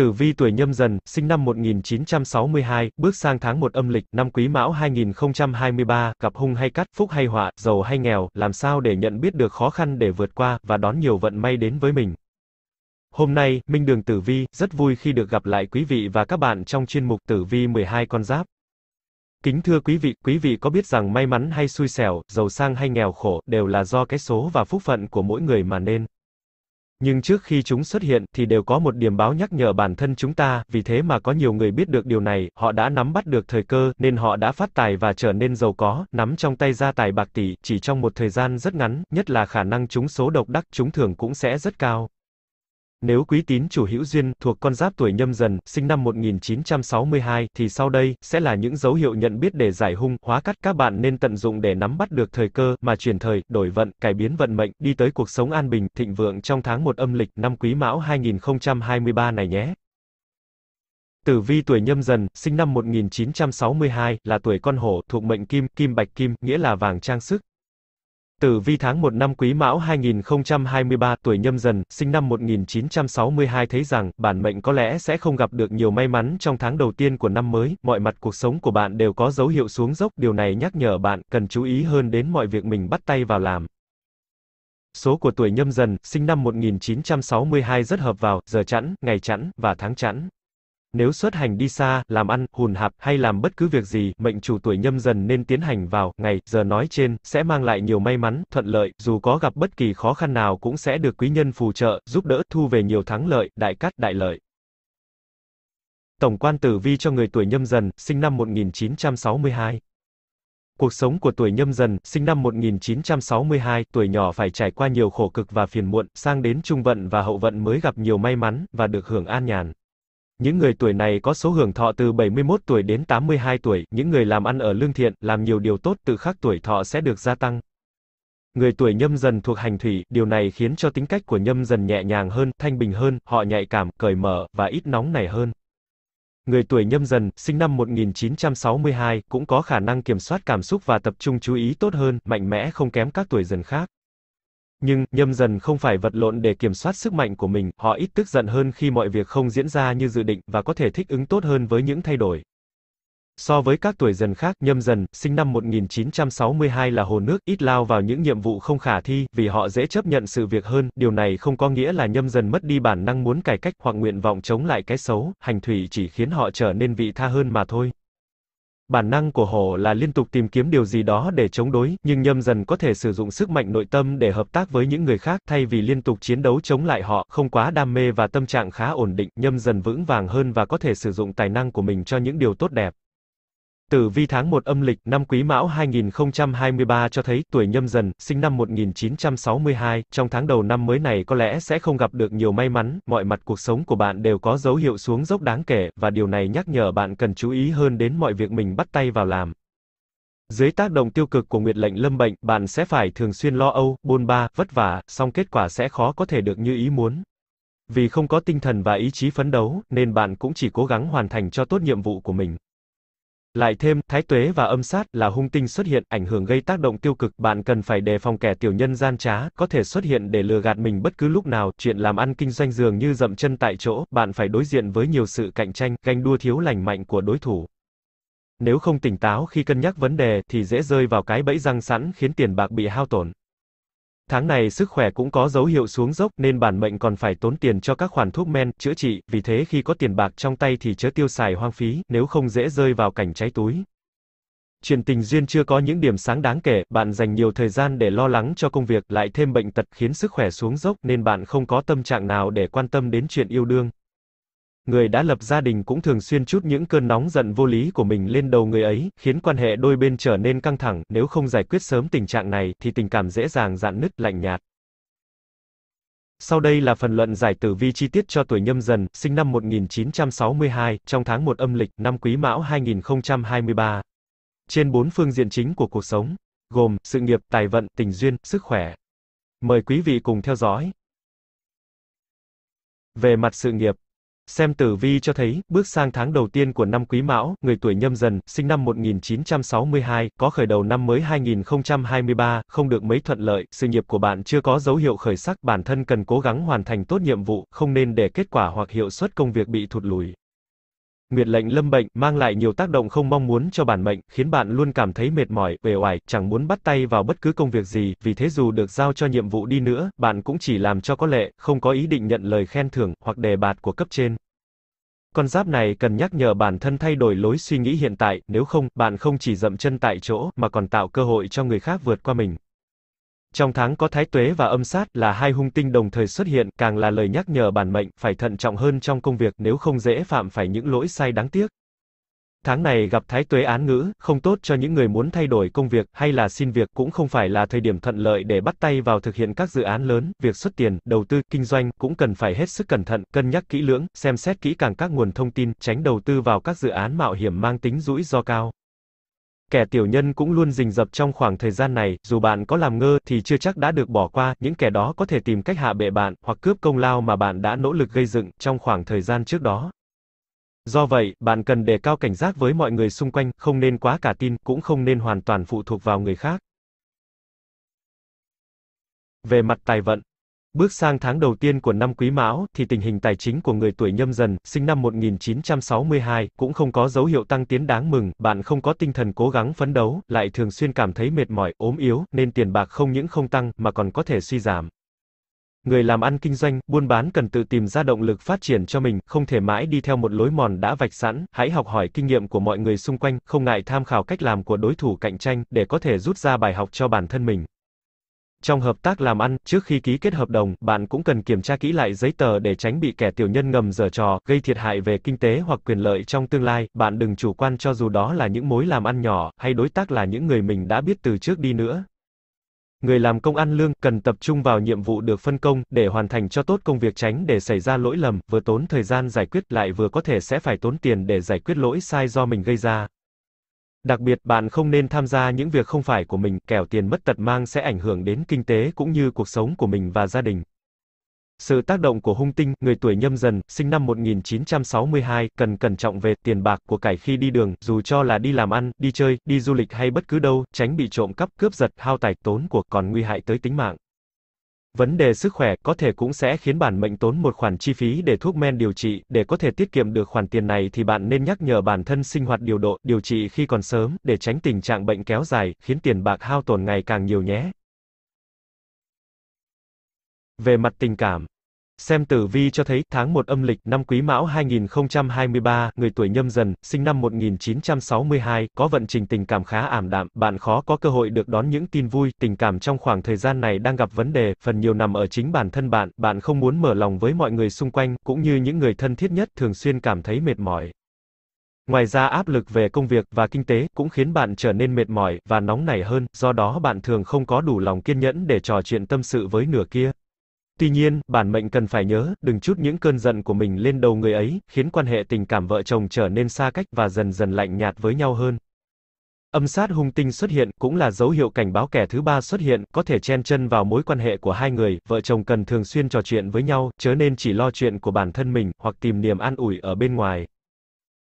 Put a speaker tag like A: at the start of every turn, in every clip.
A: Tử vi tuổi nhâm dần, sinh năm 1962, bước sang tháng 1 âm lịch, năm quý mão 2023, gặp hung hay cắt, phúc hay họa, giàu hay nghèo, làm sao để nhận biết được khó khăn để vượt qua, và đón nhiều vận may đến với mình. Hôm nay, Minh Đường Tử Vi, rất vui khi được gặp lại quý vị và các bạn trong chuyên mục Tử Vi 12 con giáp. Kính thưa quý vị, quý vị có biết rằng may mắn hay xui xẻo, giàu sang hay nghèo khổ, đều là do cái số và phúc phận của mỗi người mà nên. Nhưng trước khi chúng xuất hiện thì đều có một điểm báo nhắc nhở bản thân chúng ta, vì thế mà có nhiều người biết được điều này, họ đã nắm bắt được thời cơ, nên họ đã phát tài và trở nên giàu có, nắm trong tay gia tài bạc tỷ, chỉ trong một thời gian rất ngắn, nhất là khả năng chúng số độc đắc, chúng thường cũng sẽ rất cao. Nếu quý tín chủ hữu duyên thuộc con giáp tuổi nhâm dần, sinh năm 1962 thì sau đây sẽ là những dấu hiệu nhận biết để giải hung, hóa cắt các bạn nên tận dụng để nắm bắt được thời cơ mà chuyển thời, đổi vận, cải biến vận mệnh, đi tới cuộc sống an bình, thịnh vượng trong tháng 1 âm lịch năm Quý Mão 2023 này nhé. Tử vi tuổi nhâm dần, sinh năm 1962, là tuổi con hổ, thuộc mệnh kim, kim bạch kim, nghĩa là vàng trang sức, Tử vi tháng 1 năm Quý Mão 2023, tuổi Nhâm Dần, sinh năm 1962 thấy rằng, bản mệnh có lẽ sẽ không gặp được nhiều may mắn trong tháng đầu tiên của năm mới, mọi mặt cuộc sống của bạn đều có dấu hiệu xuống dốc, điều này nhắc nhở bạn cần chú ý hơn đến mọi việc mình bắt tay vào làm. Số của tuổi Nhâm Dần, sinh năm 1962 rất hợp vào giờ chẵn, ngày chẵn và tháng chẵn. Nếu xuất hành đi xa, làm ăn, hùn hạp, hay làm bất cứ việc gì, mệnh chủ tuổi nhâm dần nên tiến hành vào, ngày, giờ nói trên, sẽ mang lại nhiều may mắn, thuận lợi, dù có gặp bất kỳ khó khăn nào cũng sẽ được quý nhân phù trợ, giúp đỡ, thu về nhiều thắng lợi, đại cát, đại lợi. Tổng quan tử vi cho người tuổi nhâm dần, sinh năm 1962. Cuộc sống của tuổi nhâm dần, sinh năm 1962, tuổi nhỏ phải trải qua nhiều khổ cực và phiền muộn, sang đến trung vận và hậu vận mới gặp nhiều may mắn, và được hưởng an nhàn. Những người tuổi này có số hưởng thọ từ 71 tuổi đến 82 tuổi, những người làm ăn ở lương thiện, làm nhiều điều tốt tự khắc tuổi thọ sẽ được gia tăng. Người tuổi nhâm dần thuộc hành thủy, điều này khiến cho tính cách của nhâm dần nhẹ nhàng hơn, thanh bình hơn, họ nhạy cảm, cởi mở, và ít nóng nảy hơn. Người tuổi nhâm dần, sinh năm 1962, cũng có khả năng kiểm soát cảm xúc và tập trung chú ý tốt hơn, mạnh mẽ không kém các tuổi dần khác. Nhưng, nhâm dần không phải vật lộn để kiểm soát sức mạnh của mình, họ ít tức giận hơn khi mọi việc không diễn ra như dự định, và có thể thích ứng tốt hơn với những thay đổi. So với các tuổi dần khác, nhâm dần, sinh năm 1962 là hồ nước, ít lao vào những nhiệm vụ không khả thi, vì họ dễ chấp nhận sự việc hơn, điều này không có nghĩa là nhâm dần mất đi bản năng muốn cải cách hoặc nguyện vọng chống lại cái xấu, hành thủy chỉ khiến họ trở nên vị tha hơn mà thôi. Bản năng của hổ là liên tục tìm kiếm điều gì đó để chống đối, nhưng nhâm dần có thể sử dụng sức mạnh nội tâm để hợp tác với những người khác, thay vì liên tục chiến đấu chống lại họ, không quá đam mê và tâm trạng khá ổn định, nhâm dần vững vàng hơn và có thể sử dụng tài năng của mình cho những điều tốt đẹp. Tử vi tháng 1 âm lịch năm Quý Mão 2023 cho thấy tuổi nhâm dần, sinh năm 1962, trong tháng đầu năm mới này có lẽ sẽ không gặp được nhiều may mắn, mọi mặt cuộc sống của bạn đều có dấu hiệu xuống dốc đáng kể, và điều này nhắc nhở bạn cần chú ý hơn đến mọi việc mình bắt tay vào làm. Dưới tác động tiêu cực của nguyệt lệnh lâm bệnh, bạn sẽ phải thường xuyên lo âu, bôn ba, vất vả, song kết quả sẽ khó có thể được như ý muốn. Vì không có tinh thần và ý chí phấn đấu, nên bạn cũng chỉ cố gắng hoàn thành cho tốt nhiệm vụ của mình. Lại thêm, thái tuế và âm sát là hung tinh xuất hiện, ảnh hưởng gây tác động tiêu cực, bạn cần phải đề phòng kẻ tiểu nhân gian trá, có thể xuất hiện để lừa gạt mình bất cứ lúc nào, chuyện làm ăn kinh doanh dường như dậm chân tại chỗ, bạn phải đối diện với nhiều sự cạnh tranh, ganh đua thiếu lành mạnh của đối thủ. Nếu không tỉnh táo khi cân nhắc vấn đề thì dễ rơi vào cái bẫy răng sẵn khiến tiền bạc bị hao tổn. Tháng này sức khỏe cũng có dấu hiệu xuống dốc nên bản mệnh còn phải tốn tiền cho các khoản thuốc men, chữa trị, vì thế khi có tiền bạc trong tay thì chớ tiêu xài hoang phí, nếu không dễ rơi vào cảnh cháy túi. Chuyện tình duyên chưa có những điểm sáng đáng kể, bạn dành nhiều thời gian để lo lắng cho công việc, lại thêm bệnh tật khiến sức khỏe xuống dốc nên bạn không có tâm trạng nào để quan tâm đến chuyện yêu đương người đã lập gia đình cũng thường xuyên chút những cơn nóng giận vô lý của mình lên đầu người ấy, khiến quan hệ đôi bên trở nên căng thẳng, nếu không giải quyết sớm tình trạng này thì tình cảm dễ dàng dạn nứt lạnh nhạt. Sau đây là phần luận giải tử vi chi tiết cho tuổi nhâm dần, sinh năm 1962, trong tháng 1 âm lịch, năm quý mão 2023. Trên bốn phương diện chính của cuộc sống, gồm sự nghiệp, tài vận, tình duyên, sức khỏe. Mời quý vị cùng theo dõi. Về mặt sự nghiệp, Xem tử vi cho thấy, bước sang tháng đầu tiên của năm Quý Mão, người tuổi Nhâm Dần, sinh năm 1962, có khởi đầu năm mới 2023, không được mấy thuận lợi, sự nghiệp của bạn chưa có dấu hiệu khởi sắc, bản thân cần cố gắng hoàn thành tốt nhiệm vụ, không nên để kết quả hoặc hiệu suất công việc bị thụt lùi. Nguyệt lệnh lâm bệnh mang lại nhiều tác động không mong muốn cho bản mệnh, khiến bạn luôn cảm thấy mệt mỏi, uể oải, chẳng muốn bắt tay vào bất cứ công việc gì, vì thế dù được giao cho nhiệm vụ đi nữa, bạn cũng chỉ làm cho có lệ, không có ý định nhận lời khen thưởng hoặc đề bạt của cấp trên. Con giáp này cần nhắc nhở bản thân thay đổi lối suy nghĩ hiện tại, nếu không, bạn không chỉ dậm chân tại chỗ mà còn tạo cơ hội cho người khác vượt qua mình. Trong tháng có thái tuế và âm sát là hai hung tinh đồng thời xuất hiện, càng là lời nhắc nhở bản mệnh, phải thận trọng hơn trong công việc nếu không dễ phạm phải những lỗi sai đáng tiếc. Tháng này gặp thái tuế án ngữ, không tốt cho những người muốn thay đổi công việc hay là xin việc cũng không phải là thời điểm thuận lợi để bắt tay vào thực hiện các dự án lớn, việc xuất tiền, đầu tư, kinh doanh cũng cần phải hết sức cẩn thận, cân nhắc kỹ lưỡng, xem xét kỹ càng các nguồn thông tin, tránh đầu tư vào các dự án mạo hiểm mang tính rủi ro cao. Kẻ tiểu nhân cũng luôn rình rập trong khoảng thời gian này, dù bạn có làm ngơ thì chưa chắc đã được bỏ qua, những kẻ đó có thể tìm cách hạ bệ bạn hoặc cướp công lao mà bạn đã nỗ lực gây dựng trong khoảng thời gian trước đó. Do vậy, bạn cần đề cao cảnh giác với mọi người xung quanh, không nên quá cả tin, cũng không nên hoàn toàn phụ thuộc vào người khác. Về mặt tài vận Bước sang tháng đầu tiên của năm Quý Mão thì tình hình tài chính của người tuổi Nhâm Dần, sinh năm 1962, cũng không có dấu hiệu tăng tiến đáng mừng, bạn không có tinh thần cố gắng phấn đấu, lại thường xuyên cảm thấy mệt mỏi, ốm yếu, nên tiền bạc không những không tăng mà còn có thể suy giảm. Người làm ăn kinh doanh, buôn bán cần tự tìm ra động lực phát triển cho mình, không thể mãi đi theo một lối mòn đã vạch sẵn, hãy học hỏi kinh nghiệm của mọi người xung quanh, không ngại tham khảo cách làm của đối thủ cạnh tranh để có thể rút ra bài học cho bản thân mình. Trong hợp tác làm ăn, trước khi ký kết hợp đồng, bạn cũng cần kiểm tra kỹ lại giấy tờ để tránh bị kẻ tiểu nhân ngầm dở trò, gây thiệt hại về kinh tế hoặc quyền lợi trong tương lai. Bạn đừng chủ quan cho dù đó là những mối làm ăn nhỏ hay đối tác là những người mình đã biết từ trước đi nữa. Người làm công ăn lương cần tập trung vào nhiệm vụ được phân công để hoàn thành cho tốt công việc tránh để xảy ra lỗi lầm, vừa tốn thời gian giải quyết lại vừa có thể sẽ phải tốn tiền để giải quyết lỗi sai do mình gây ra. Đặc biệt, bạn không nên tham gia những việc không phải của mình, kẻo tiền mất tật mang sẽ ảnh hưởng đến kinh tế cũng như cuộc sống của mình và gia đình. Sự tác động của hung tinh, người tuổi nhâm dần, sinh năm 1962, cần cẩn trọng về tiền bạc của cải khi đi đường, dù cho là đi làm ăn, đi chơi, đi du lịch hay bất cứ đâu, tránh bị trộm cắp, cướp giật, hao tài, tốn của, còn nguy hại tới tính mạng. Vấn đề sức khỏe có thể cũng sẽ khiến bản mệnh tốn một khoản chi phí để thuốc men điều trị, để có thể tiết kiệm được khoản tiền này thì bạn nên nhắc nhở bản thân sinh hoạt điều độ, điều trị khi còn sớm để tránh tình trạng bệnh kéo dài, khiến tiền bạc hao tổn ngày càng nhiều nhé. Về mặt tình cảm, Xem tử vi cho thấy, tháng 1 âm lịch, năm Quý Mão 2023, người tuổi nhâm dần, sinh năm 1962, có vận trình tình cảm khá ảm đạm, bạn khó có cơ hội được đón những tin vui, tình cảm trong khoảng thời gian này đang gặp vấn đề, phần nhiều nằm ở chính bản thân bạn, bạn không muốn mở lòng với mọi người xung quanh, cũng như những người thân thiết nhất, thường xuyên cảm thấy mệt mỏi. Ngoài ra áp lực về công việc và kinh tế cũng khiến bạn trở nên mệt mỏi và nóng nảy hơn, do đó bạn thường không có đủ lòng kiên nhẫn để trò chuyện tâm sự với nửa kia. Tuy nhiên, bản mệnh cần phải nhớ, đừng chút những cơn giận của mình lên đầu người ấy, khiến quan hệ tình cảm vợ chồng trở nên xa cách và dần dần lạnh nhạt với nhau hơn. Âm sát hung tinh xuất hiện cũng là dấu hiệu cảnh báo kẻ thứ ba xuất hiện, có thể chen chân vào mối quan hệ của hai người, vợ chồng cần thường xuyên trò chuyện với nhau, chớ nên chỉ lo chuyện của bản thân mình hoặc tìm niềm an ủi ở bên ngoài.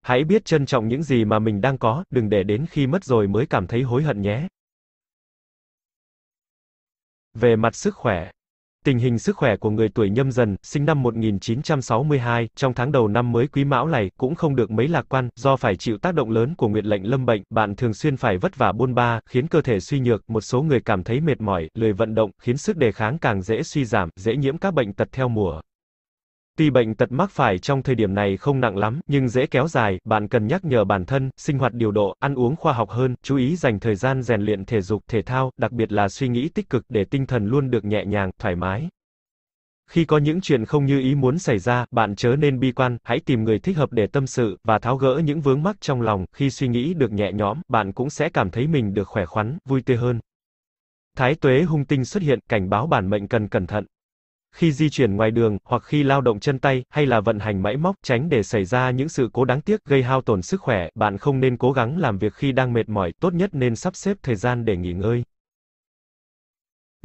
A: Hãy biết trân trọng những gì mà mình đang có, đừng để đến khi mất rồi mới cảm thấy hối hận nhé. Về mặt sức khỏe Tình hình sức khỏe của người tuổi nhâm dần, sinh năm 1962, trong tháng đầu năm mới quý mão này, cũng không được mấy lạc quan, do phải chịu tác động lớn của nguyệt lệnh lâm bệnh, bạn thường xuyên phải vất vả buôn ba, khiến cơ thể suy nhược, một số người cảm thấy mệt mỏi, lười vận động, khiến sức đề kháng càng dễ suy giảm, dễ nhiễm các bệnh tật theo mùa. Tuy bệnh tật mắc phải trong thời điểm này không nặng lắm, nhưng dễ kéo dài, bạn cần nhắc nhở bản thân, sinh hoạt điều độ, ăn uống khoa học hơn, chú ý dành thời gian rèn luyện thể dục, thể thao, đặc biệt là suy nghĩ tích cực để tinh thần luôn được nhẹ nhàng, thoải mái. Khi có những chuyện không như ý muốn xảy ra, bạn chớ nên bi quan, hãy tìm người thích hợp để tâm sự và tháo gỡ những vướng mắc trong lòng, khi suy nghĩ được nhẹ nhõm, bạn cũng sẽ cảm thấy mình được khỏe khoắn, vui tươi hơn. Thái tuế hung tinh xuất hiện, cảnh báo bản mệnh cần cẩn thận khi di chuyển ngoài đường, hoặc khi lao động chân tay, hay là vận hành máy móc, tránh để xảy ra những sự cố đáng tiếc gây hao tổn sức khỏe, bạn không nên cố gắng làm việc khi đang mệt mỏi, tốt nhất nên sắp xếp thời gian để nghỉ ngơi.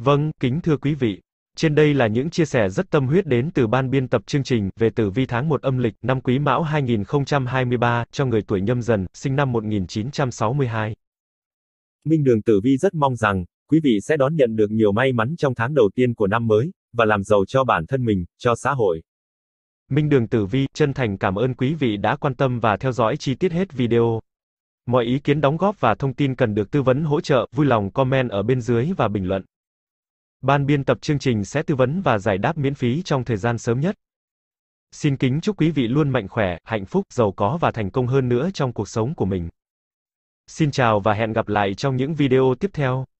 A: Vâng, kính thưa quý vị, trên đây là những chia sẻ rất tâm huyết đến từ ban biên tập chương trình về tử vi tháng 1 âm lịch năm Quý Mão 2023 cho người tuổi nhâm dần, sinh năm 1962. Minh Đường Tử Vi rất mong rằng, quý vị sẽ đón nhận được nhiều may mắn trong tháng đầu tiên của năm mới và làm giàu cho bản thân mình, cho xã hội. Minh Đường Tử Vi chân thành cảm ơn quý vị đã quan tâm và theo dõi chi tiết hết video. Mọi ý kiến đóng góp và thông tin cần được tư vấn hỗ trợ, vui lòng comment ở bên dưới và bình luận. Ban biên tập chương trình sẽ tư vấn và giải đáp miễn phí trong thời gian sớm nhất. Xin kính chúc quý vị luôn mạnh khỏe, hạnh phúc, giàu có và thành công hơn nữa trong cuộc sống của mình. Xin chào và hẹn gặp lại trong những video tiếp theo.